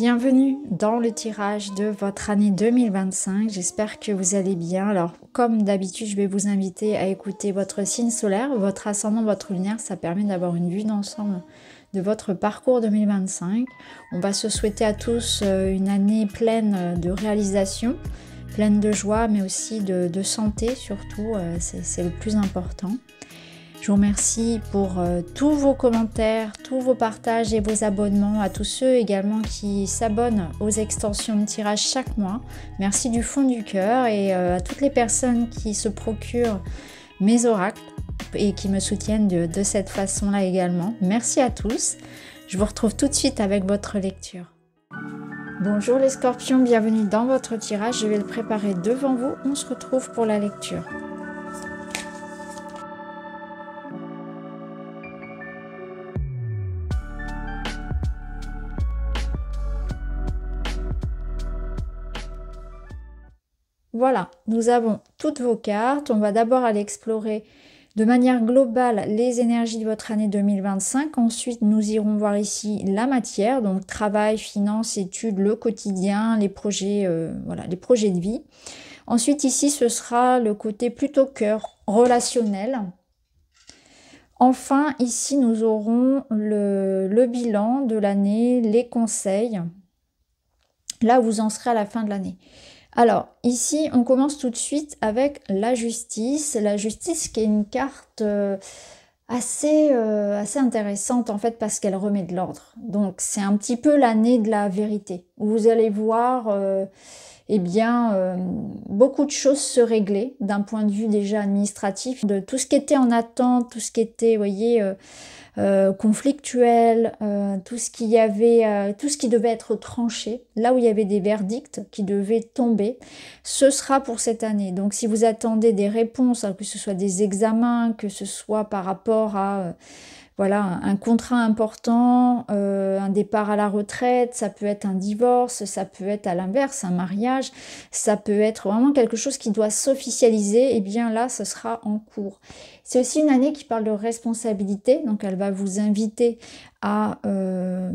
Bienvenue dans le tirage de votre année 2025. J'espère que vous allez bien. Alors, comme d'habitude, je vais vous inviter à écouter votre signe solaire, votre ascendant, votre lunaire. Ça permet d'avoir une vue d'ensemble de votre parcours 2025. On va se souhaiter à tous euh, une année pleine euh, de réalisation, pleine de joie, mais aussi de santé surtout. Euh, c'est le plus important. Je vous remercie pour euh, tous vos commentaires, tous vos partages et vos abonnements, à tous ceux également qui s'abonnent aux extensions de tirage chaque mois. Merci du fond du cœur et euh, à toutes les personnes qui se procurent mes oracles et qui me soutiennent de, de cette façon-là également. Merci à tous. Je vous retrouve tout de suite avec votre lecture. Bonjour les scorpions, bienvenue dans votre tirage. Je vais le préparer devant vous. On se retrouve pour la lecture. Voilà, nous avons toutes vos cartes. On va d'abord aller explorer de manière globale les énergies de votre année 2025. Ensuite, nous irons voir ici la matière, donc travail, finance, études, le quotidien, les projets, euh, voilà, les projets de vie. Ensuite, ici, ce sera le côté plutôt cœur, relationnel. Enfin, ici, nous aurons le bilan de l'année, les conseils. Là, vous en serez à la fin de l'année. Alors ici, on commence tout de suite avec la justice. La justice qui est une carte euh, assez, euh, assez intéressante en fait parce qu'elle remet de l'ordre. Donc c'est un petit peu l'année de la vérité. Où vous allez voir euh, eh bien, beaucoup de choses se régler d'un point de vue déjà administratif, de tout ce qui était en attente, tout ce qui était, vous voyez, euh, conflictuel euh, tout ce qui y avait, euh, tout ce qui devait être tranché, là où il y avait des verdicts qui devaient tomber, ce sera pour cette année. Donc si vous attendez des réponses, que ce soit des examens, que ce soit par rapport à voilà un, contrat important, un départ à la retraite, ça peut être un divorce, ça peut être à l'inverse un mariage, ça peut être vraiment quelque chose qui doit s'officialiser. Et eh bien là, ce sera en cours. C'est aussi une année qui parle de responsabilité, donc elle va vous inviter à euh,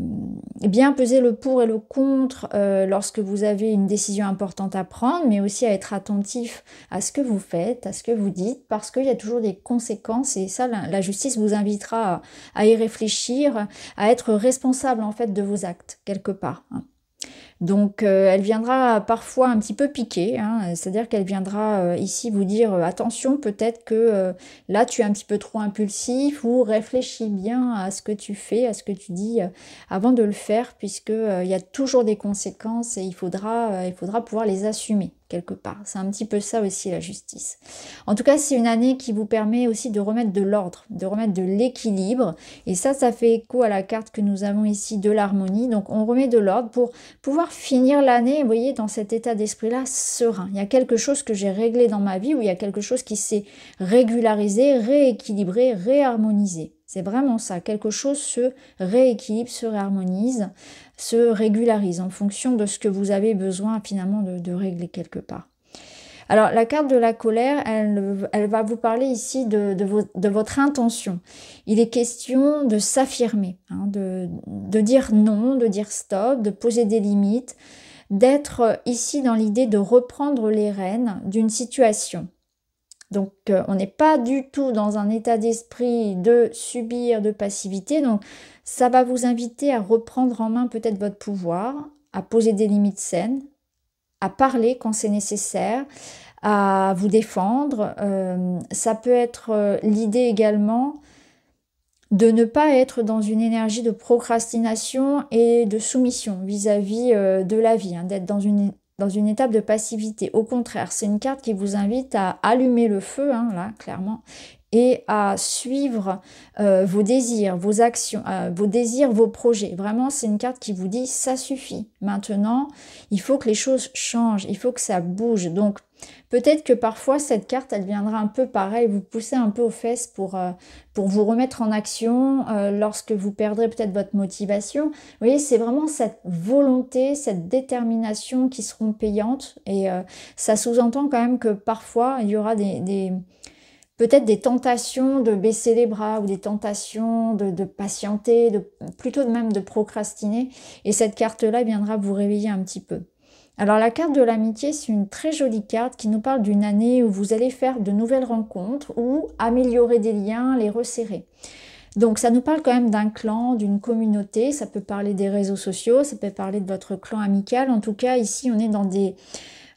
bien peser le pour et le contre euh, lorsque vous avez une décision importante à prendre, mais aussi à être attentif à ce que vous faites, à ce que vous dites, parce qu'il y a toujours des conséquences et ça, la, justice vous invitera à, y réfléchir, à être responsable en fait de vos actes quelque part. Hein. Donc euh, elle viendra parfois un petit peu piquer, hein. c'est-à-dire qu'elle viendra euh, ici vous dire euh, attention peut-être que là tu es un petit peu trop impulsif ou réfléchis bien à ce que tu fais, à ce que tu dis avant de le faire puisque il y a toujours des conséquences et il faudra, il faudra pouvoir les assumer quelque part. C'est un petit peu ça aussi la justice. En tout cas, c'est une année qui vous permet aussi de remettre de l'ordre, de remettre de l'équilibre. Et ça, ça fait écho à la carte que nous avons ici de l'harmonie. Donc on remet de l'ordre pour pouvoir finir l'année, vous voyez, dans cet état d'esprit-là serein. Il y a quelque chose que j'ai réglé dans ma vie, ou il y a quelque chose qui s'est régularisé, rééquilibré, réharmonisé. C'est vraiment ça, quelque chose se rééquilibre, se réharmonise se régularise en fonction de ce que vous avez besoin finalement de, régler quelque part. Alors la carte de la colère, elle, va vous parler ici de, votre intention. Il est question de s'affirmer, hein, de, dire non, de dire stop, de poser des limites, d'être ici dans l'idée de reprendre les rênes d'une situation. Donc euh, on n'est pas du tout dans un état d'esprit de subir, de passivité. Donc ça va vous inviter à reprendre en main peut-être votre pouvoir, à poser des limites saines, à parler quand c'est nécessaire, à vous défendre. Euh, ça peut être euh, l'idée également de ne pas être dans une énergie de procrastination et de soumission vis-à-vis de la vie, hein, d'être dans une dans une étape de passivité. Au contraire, c'est une carte qui vous invite à allumer le feu, hein, là, clairement, et à suivre euh, vos désirs, vos actions, euh, vos désirs, vos projets. Vraiment, c'est une carte qui vous dit ça suffit. Maintenant, il faut que les choses changent, il faut que ça bouge. Donc, Peut-être que parfois cette carte, elle viendra un peu pareil, vous pousser un peu aux fesses pour, euh, vous remettre en action euh, lorsque vous perdrez peut-être votre motivation. Vous voyez, c'est vraiment cette volonté, cette détermination qui seront payantes et euh, ça sous-entend quand même que parfois il y aura des, peut-être des tentations de baisser les bras ou des tentations de, patienter, de, plutôt même de procrastiner. Et cette carte-là viendra vous réveiller un petit peu. Alors la carte de l'amitié, c'est une très jolie carte qui nous parle d'une année où vous allez faire de nouvelles rencontres ou améliorer des liens, les resserrer. Donc ça nous parle quand même d'un clan, d'une communauté, ça peut parler des réseaux sociaux, ça peut parler de votre clan amical. En tout cas, ici, on est dans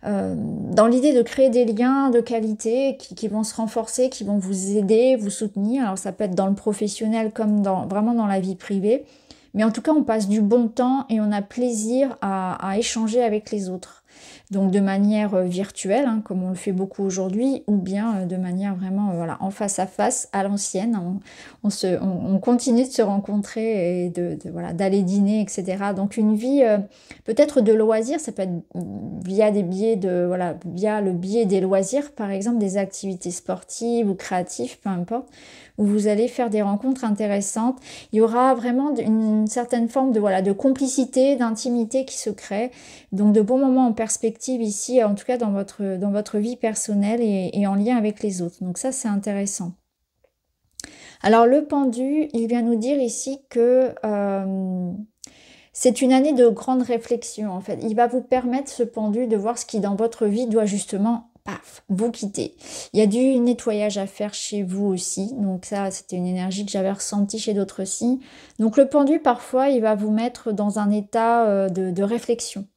euh, l'idée de créer des liens de qualité qui, vont se renforcer, qui vont vous aider, vous soutenir. Alors ça peut être dans le professionnel comme dans, vraiment dans la vie privée. Mais en tout cas, on passe du bon temps et on a plaisir à, échanger avec les autres donc de manière euh, virtuelle, hein, comme on le fait beaucoup aujourd'hui, ou bien euh, de manière vraiment euh, voilà, en face à face, à l'ancienne. Hein, on, se, on, continue de se rencontrer et de, voilà, d'aller dîner, etc. Donc une vie peut-être de loisirs, ça peut être via des billets de voilà, via le biais des loisirs, par exemple des activités sportives ou créatives, peu importe, où vous allez faire des rencontres intéressantes. Il y aura vraiment une, une certaine forme de voilà de complicité, d'intimité qui se crée, donc de bons moments en perspective ici, en tout cas dans votre, dans votre vie personnelle et, en lien avec les autres. Donc ça, c'est intéressant. Alors le pendu, il vient nous dire ici que euh, c'est une année de grande réflexion en fait. Il va vous permettre ce pendu de voir ce qui dans votre vie doit justement paf, vous quitter. Il y a du nettoyage à faire chez vous aussi. Donc ça, c'était une énergie que j'avais ressentie chez d'autres aussi. Donc le pendu, parfois, il va vous mettre dans un état euh, de réflexion.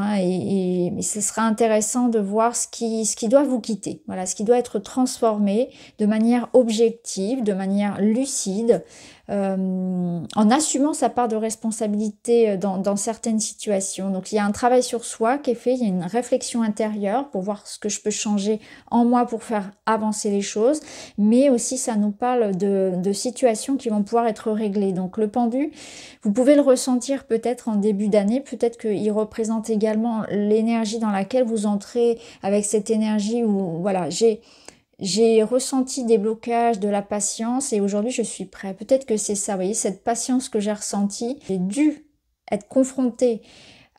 Hein, et, ce sera intéressant de voir ce qui, ce qui doit vous quitter, voilà, ce qui doit être transformé de manière objective, de manière lucide, euh, en assumant sa part de responsabilité euh, dans, certaines situations. Donc il y a un travail sur soi qui est fait, il y a une réflexion intérieure pour voir ce que je peux changer en moi pour faire avancer les choses, mais aussi ça nous parle de, de situations qui vont pouvoir être réglées. Donc le pendu, vous pouvez le ressentir peut-être en début d'année, peut-être qu'il représente également l'énergie dans laquelle vous entrez avec cette énergie où voilà, j'ai j'ai ressenti des blocages, de la patience et aujourd'hui je suis prêt. Peut-être que c'est ça, vous voyez, cette patience que j'ai ressentie. J'ai dû être confrontée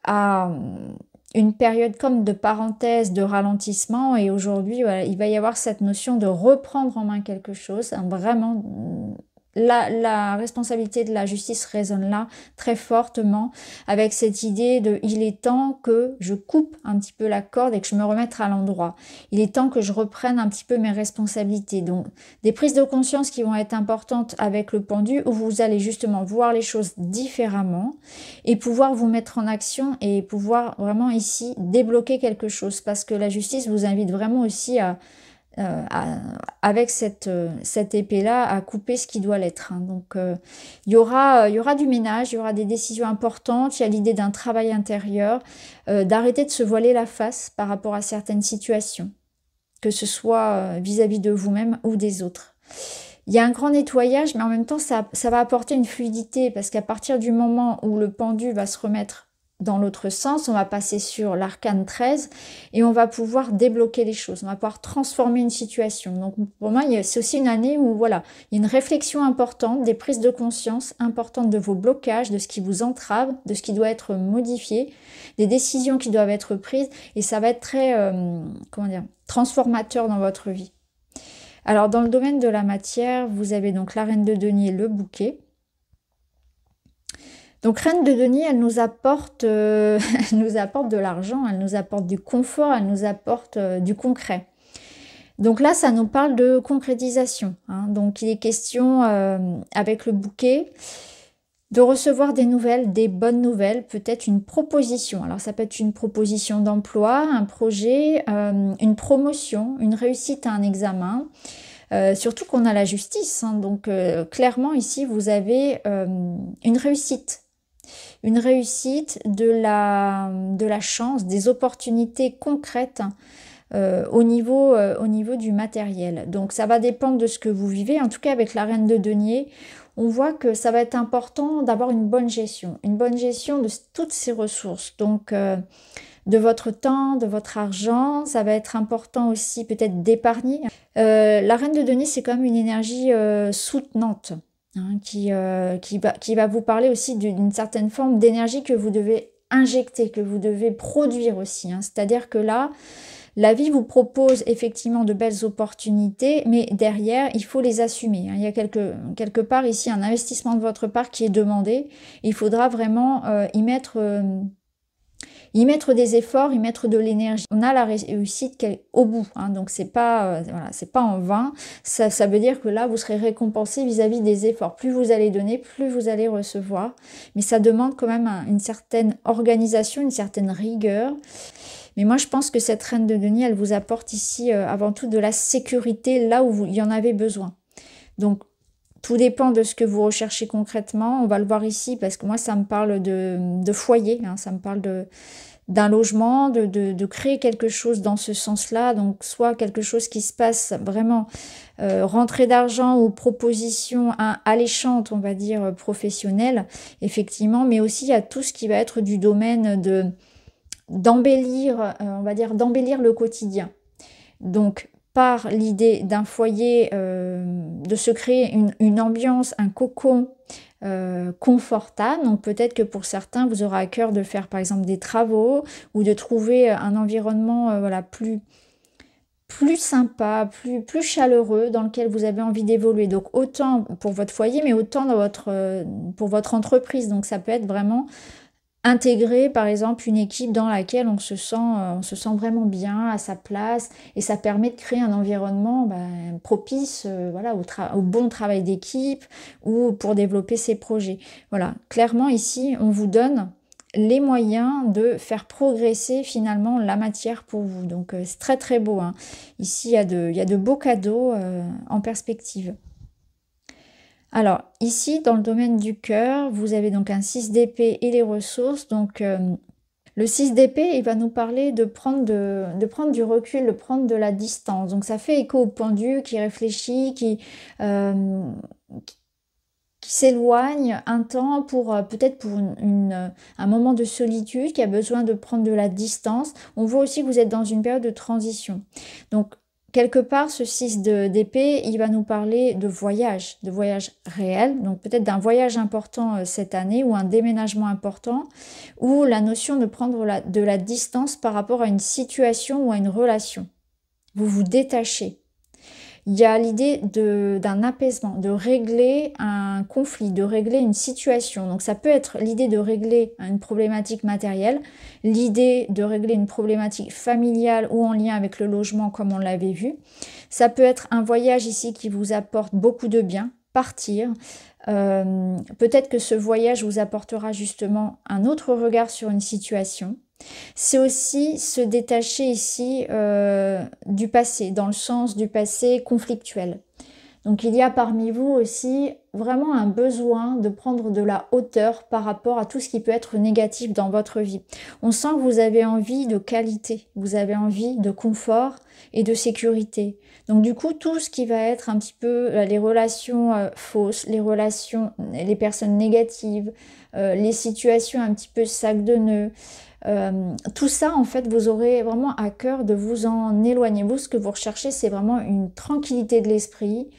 à hum, une période comme de parenthèse, de ralentissement et aujourd'hui voilà, il va y avoir cette notion de reprendre en main quelque chose, vraiment hum, la, responsabilité de la justice résonne là très fortement avec cette idée de il est temps que je coupe un petit peu la corde et que je me remette à l'endroit. Il est temps que je reprenne un petit peu mes responsabilités. Donc des prises de conscience qui vont être importantes avec le pendu où vous allez justement voir les choses différemment et pouvoir vous mettre en action et pouvoir vraiment ici débloquer quelque chose parce que la justice vous invite vraiment aussi à euh, avec cette, euh, cette épée-là à couper ce qui doit l'être. Hein. Donc euh, il y, aura, y aura du ménage, il y aura des décisions importantes, il y a l'idée d'un travail intérieur, d'arrêter de se voiler la face par rapport à certaines situations, que ce soit vis-à-vis de vous-même ou des autres. Il y a un grand nettoyage, mais en même temps, ça va apporter une fluidité, parce qu'à partir du moment où le pendu va se remettre dans l'autre sens, on va passer sur l'arcane 13 et on va pouvoir débloquer les choses, on va pouvoir transformer une situation. Donc pour moi, c'est aussi une année où voilà, il y a une réflexion importante, des prises de conscience importantes de vos blocages, de ce qui vous entrave, de ce qui doit être modifié, des décisions qui doivent être prises et ça va être très euh, comment dire, transformateur dans votre vie. Alors dans le domaine de la matière, vous avez donc la reine de denier, le bouquet. Donc Reine de Denis, elle nous apporte, euh, nous apporte de l'argent, elle nous apporte du confort, elle nous apporte euh, du concret. Donc là, ça nous parle de concrétisation. Hein. Donc il est question euh, avec le bouquet de recevoir des nouvelles, des bonnes nouvelles, peut-être une proposition. Alors ça peut être une proposition d'emploi, un projet, une promotion, une réussite à un examen. surtout qu'on a la justice, hein. donc clairement ici vous avez une réussite une réussite, de la, de la chance, des opportunités concrètes euh, au, niveau, euh, au niveau du matériel. Donc ça va dépendre de ce que vous vivez. En tout cas, avec la reine de denier, on voit que ça va être important d'avoir une bonne gestion, une bonne gestion de toutes ces ressources. Donc euh, de votre temps, de votre argent, ça va être important aussi peut-être d'épargner. la reine de denier, c'est comme une énergie soutenante. Hein, qui, euh, qui, va, qui va vous parler aussi d'une certaine forme d'énergie que vous devez injecter, que vous devez produire aussi. Hein. C'est-à-dire que là, la vie vous propose effectivement de belles opportunités, mais derrière, il faut les assumer. Hein. Il y a quelque, quelque part ici un investissement de votre part qui est demandé. Il faudra vraiment euh, y mettre... Euh, y mettre des efforts, y mettre de l'énergie. On a la réussite au bout, hein, donc c'est pas, euh, c'est pas en vain. Ça, veut dire que là, vous serez récompensé vis-à-vis des efforts. Plus vous allez donner, plus vous allez recevoir. Mais ça demande quand même une certaine organisation, une certaine rigueur. Mais moi, je pense que cette reine de Denis, elle vous apporte ici euh, avant tout de la sécurité là où vous, il y en avait besoin. Donc, tout dépend de ce que vous recherchez concrètement. On va le voir ici parce que moi, ça me parle de, foyer, hein. ça me parle de d'un logement, de, créer quelque chose dans ce sens-là, donc soit quelque chose qui se passe vraiment euh, rentrée d'argent ou proposition hein, alléchante, on va dire, euh, professionnelle, effectivement, mais aussi à tout ce qui va être du domaine de d'embellir, euh, on va dire, d'embellir le quotidien. Donc, par l'idée d'un foyer, euh, de se créer une, ambiance, un cocon euh, confortable. Donc peut-être que pour certains, vous aurez à cœur de faire par exemple des travaux ou de trouver euh, un environnement voilà, plus, plus sympa, plus, plus chaleureux dans lequel vous avez envie d'évoluer. Donc autant pour votre foyer, mais autant dans votre, pour votre entreprise. Donc ça peut être vraiment intégrer par exemple une équipe dans laquelle on se sent, euh, on se sent vraiment bien à sa place et ça permet de créer un environnement ben, propice euh, voilà, au, bon travail d'équipe ou pour développer ses projets. Voilà, clairement ici on vous donne les moyens de faire progresser finalement la matière pour vous. Donc euh, c'est très très beau. Hein. Ici il y, a de, beaux cadeaux en perspective. Alors ici, dans le domaine du cœur, vous avez donc un 6 d'épée et les ressources. Donc euh, le 6 d'épée, il va nous parler de prendre, de, prendre du recul, de prendre de la distance. Donc ça fait écho au pendu qui réfléchit, euh, qui, s'éloigne un temps pour euh, peut-être pour un moment de solitude, qui a besoin de prendre de la distance. On voit aussi que vous êtes dans une période de transition. Donc quelque part, ce 6 d'épée, il va nous parler de voyage, de voyage réel, donc peut-être d'un voyage important euh, cette année ou un déménagement important, ou la notion de prendre de la distance par rapport à une situation ou à une relation. Vous vous détachez il y a l'idée d'un apaisement, de régler un conflit, de régler une situation. Donc ça peut être l'idée de régler une problématique matérielle, l'idée de régler une problématique familiale ou en lien avec le logement comme on l'avait vu. Ça peut être un voyage ici qui vous apporte beaucoup de bien, partir. Euh, peut-être que ce voyage vous apportera justement un autre regard sur une situation, c'est aussi se détacher ici euh, du passé, dans le sens du passé conflictuel. Donc il y a parmi vous aussi vraiment un besoin de prendre de la hauteur par rapport à tout ce qui peut être négatif dans votre vie. On sent que vous avez envie de qualité, vous avez envie de confort et de sécurité. Donc du coup, tout ce qui va être un petit peu euh, les relations euh, fausses, les relations, les personnes négatives, les situations un petit peu sac de nœuds, euh, tout ça, en fait, vous aurez vraiment à cœur de vous en éloigner. Vous, ce que vous recherchez, c'est vraiment une tranquillité de l'esprit.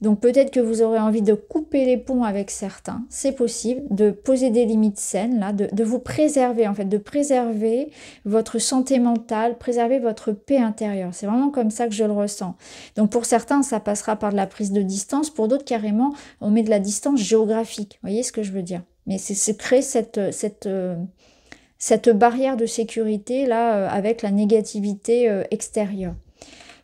Donc peut-être que vous aurez envie de couper les ponts avec certains, c'est possible, de poser des limites saines, là, de, vous préserver en fait, de préserver votre santé mentale, préserver votre paix intérieure. C'est vraiment comme ça que je le ressens. Donc pour certains, ça passera par de la prise de distance, pour d'autres carrément, on met de la distance géographique. Vous voyez ce que je veux dire Mais c'est créer cette, cette euh, cette barrière de sécurité là euh, avec la négativité euh, extérieure.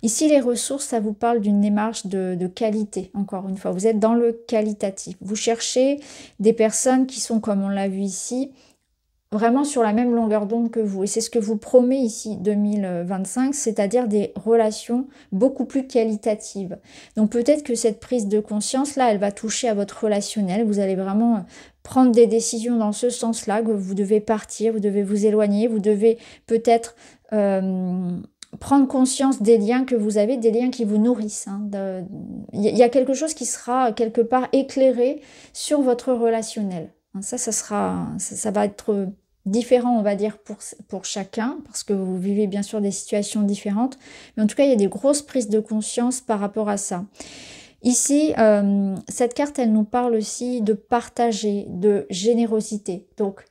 Ici, les ressources, ça vous parle d'une démarche de, qualité, encore une fois. Vous êtes dans le qualitatif. Vous cherchez des personnes qui sont, comme on l'a vu ici, vraiment sur la même longueur d'onde que vous. Et c'est ce que vous promet ici 2025, c'est-à-dire des relations beaucoup plus qualitatives. Donc peut-être que cette prise de conscience-là, elle va toucher à votre relationnel. Vous allez vraiment prendre des décisions dans ce sens-là, que vous devez partir, vous devez vous éloigner, vous devez peut-être euh, prendre conscience des liens que vous avez, des liens qui vous nourrissent. Hein, il y a quelque chose qui sera quelque part éclairé sur votre relationnel. Hein. Ça, ça sera, ça, ça va être différent, on va dire, pour, pour chacun, parce que vous vivez bien sûr des situations différentes. Mais en tout cas, il y a des grosses prises de conscience par rapport à ça. Ici, euh, cette carte, elle nous parle aussi de partager, de générosité. Donc,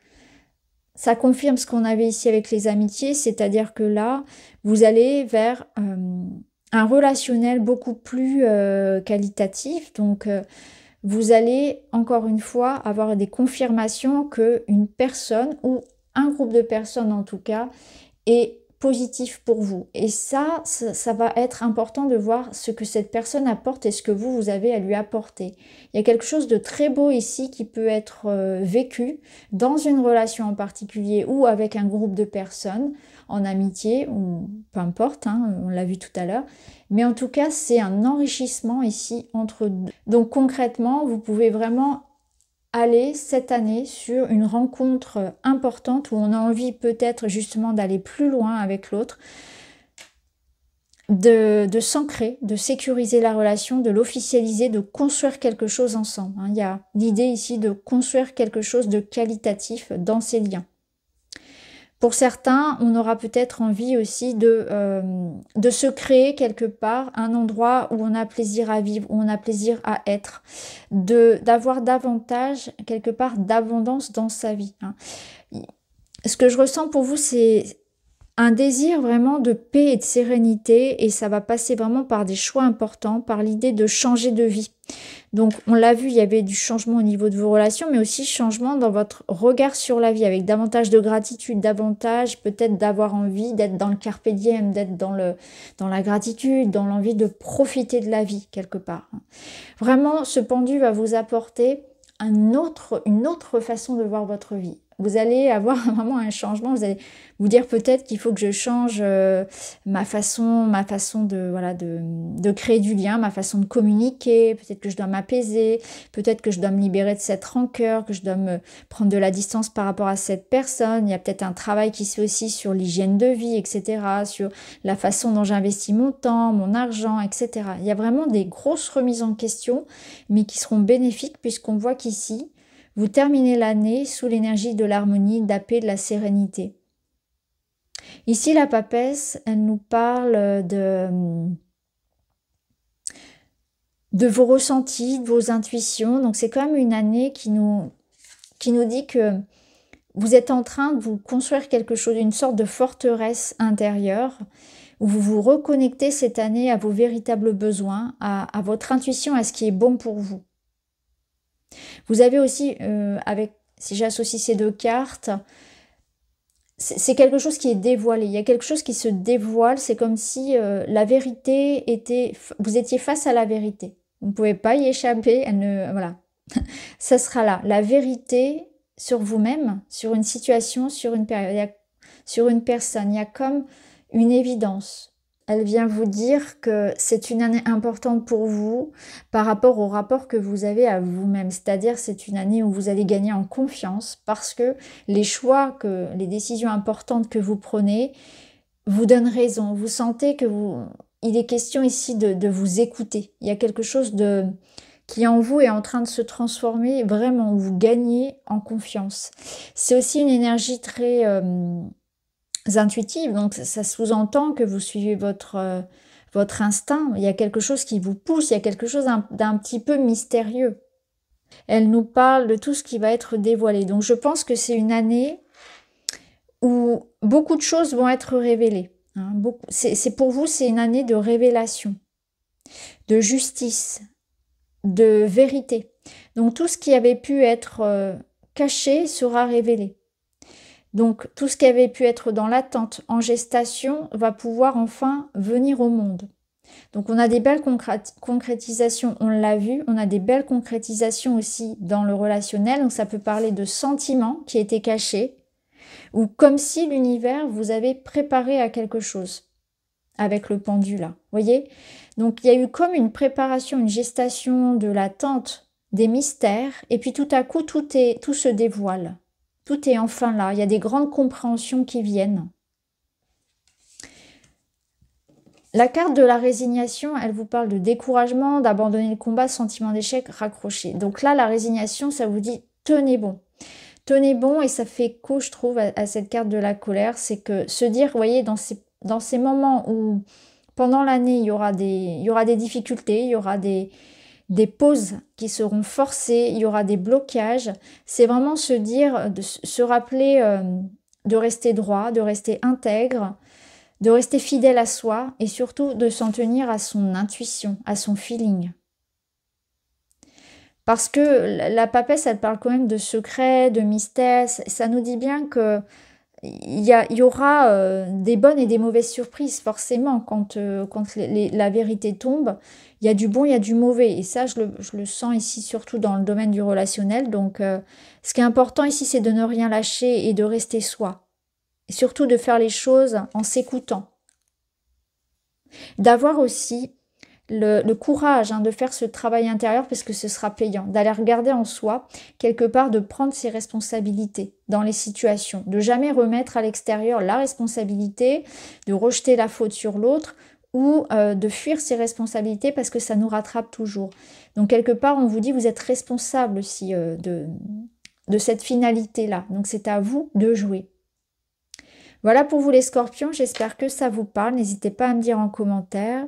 ça confirme ce qu'on avait ici avec les amitiés, c'est-à-dire que là, vous allez vers euh, un relationnel beaucoup plus euh, qualitatif. Donc, vous allez encore une fois avoir des confirmations que une personne ou un groupe de personnes en tout cas est positif pour vous. Et ça, ça, va être important de voir ce que cette personne apporte et ce que vous, vous avez à lui apporter. Il y a quelque chose de très beau ici qui peut être euh, vécu dans une relation en particulier ou avec un groupe de personnes, en amitié ou peu importe, hein, on l'a vu tout à l'heure. Mais en tout cas, c'est un enrichissement ici entre deux. Donc concrètement, vous pouvez vraiment aller cette année sur une rencontre importante où on a envie peut-être justement d'aller plus loin avec l'autre, de, de s'ancrer, de sécuriser la relation, de l'officialiser, de construire quelque chose ensemble. Hein. Il y a l'idée ici de construire quelque chose de qualitatif dans ces liens. Pour certains, on aura peut-être envie aussi de, euh, de se créer quelque part un endroit où on a plaisir à vivre, où on a plaisir à être, d'avoir davantage, quelque part, d'abondance dans sa vie. Hein. Ce que je ressens pour vous, c'est un désir vraiment de paix et de sérénité, et ça va passer vraiment par des choix importants, par l'idée de changer de vie donc, on l'a vu, il y avait du changement au niveau de vos relations, mais aussi changement dans votre regard sur la vie, avec davantage de gratitude, davantage peut-être d'avoir envie d'être dans le carpe diem, d'être dans, le, dans la gratitude, dans l'envie de profiter de la vie quelque part. Vraiment, ce pendu va vous apporter un autre, une autre façon de voir votre vie vous allez avoir vraiment un changement. Vous allez vous dire peut-être qu'il faut que je change euh, ma façon, ma façon de voilà de, de, créer du lien, ma façon de communiquer. Peut-être que je dois m'apaiser. Peut-être que je dois me libérer de cette rancœur, que je dois me prendre de la distance par rapport à cette personne. Il y a peut-être un travail qui se fait aussi sur l'hygiène de vie, etc. Sur la façon dont j'investis mon temps, mon argent, etc. Il y a vraiment des grosses remises en question, mais qui seront bénéfiques puisqu'on voit qu'ici vous terminez l'année sous l'énergie de l'harmonie, de la paix, de la sérénité. Ici, la papesse, elle nous parle de, vos ressentis, de vos intuitions. Donc, c'est quand même une année qui nous, qui nous dit que vous êtes en train de vous construire quelque chose, une sorte de forteresse intérieure où vous vous reconnectez cette année à vos véritables besoins, à votre intuition, à ce qui est bon pour vous. Vous avez aussi, euh, avec, si j'associe ces deux cartes, c'est quelque chose qui est dévoilé. Il y a quelque chose qui se dévoile. C'est comme si euh, la vérité était, vous étiez face à la vérité. Vous ne pouvez pas y échapper. Elle ne, voilà, ça sera là. La vérité sur vous-même, sur une situation, sur une période, sur une personne. Il y a comme une évidence. Elle vient vous dire que c'est une année importante pour vous par rapport au rapport que vous avez à vous-même. C'est-à-dire c'est une année où vous allez gagner en confiance parce que les choix, que, les décisions importantes que vous prenez vous donnent raison. Vous sentez que vous... Il est question ici de, vous écouter. Il y a quelque chose de qui en vous est en train de se transformer, vraiment vous gagnez en confiance. C'est aussi une énergie très... Euh, intuitives. Donc ça sous-entend que vous suivez votre, euh, votre instinct. Il y a quelque chose qui vous pousse, il y a quelque chose d'un petit peu mystérieux. Elle nous parle de tout ce qui va être dévoilé. Donc je pense que c'est une année où beaucoup de choses vont être révélées. Hein. c'est pour vous, c'est une année de révélation, de justice, de vérité. Donc tout ce qui avait pu être euh, caché sera révélé. Donc tout ce qui avait pu être dans l'attente en gestation va pouvoir enfin venir au monde. Donc on a des belles concrétisations, on l'a vu, on a des belles concrétisations aussi dans le relationnel, donc ça peut parler de sentiments qui étaient cachés, ou comme si l'univers vous avait préparé à quelque chose avec le pendule là, voyez Donc il y a eu comme une préparation, une gestation de l'attente, des mystères, et puis tout à coup tout, est, tout se dévoile. Tout est enfin là. Il y a des grandes compréhensions qui viennent. La carte de la résignation, elle vous parle de découragement, d'abandonner le combat, sentiment d'échec, raccroché. Donc là, la résignation, ça vous dit tenez bon. Tenez bon, et ça fait quoi, je trouve, à, cette carte de la colère. C'est que se dire, vous voyez, dans ces, dans ces moments où pendant l'année, il il y aura des difficultés, il y aura des, des pauses qui seront forcées, il y aura des blocages. C'est vraiment se dire, se rappeler euh, de rester droit, de rester intègre, de rester fidèle à soi et surtout de s'en tenir à son intuition, à son feeling. Parce que la papesse, elle parle quand même de secrets, de mystères. Ça nous dit bien que il y, aura euh, des bonnes et des mauvaises surprises, forcément, quand, euh, quand la vérité tombe. Il y a du bon, il y a du mauvais. Et ça, je le, je le sens ici, surtout dans le domaine du relationnel. Donc, euh, ce qui est important ici, c'est de ne rien lâcher et de rester soi. surtout de faire les choses en s'écoutant. D'avoir aussi le, courage hein, de faire ce travail intérieur parce que ce sera payant, d'aller regarder en soi, quelque part, de prendre ses responsabilités dans les situations, de jamais remettre à l'extérieur la responsabilité, de rejeter la faute sur l'autre ou euh, de fuir ses responsabilités parce que ça nous rattrape toujours. Donc quelque part, on vous dit, vous êtes responsable aussi euh, de, de cette finalité-là. Donc c'est à vous de jouer. Voilà pour vous les scorpions, j'espère que ça vous parle. N'hésitez pas à me dire en commentaire.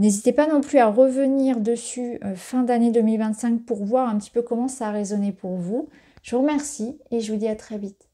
N'hésitez pas non plus à revenir dessus euh, fin d'année 2025 pour voir un petit peu comment ça a résonné pour vous. Je vous remercie et je vous dis à très vite.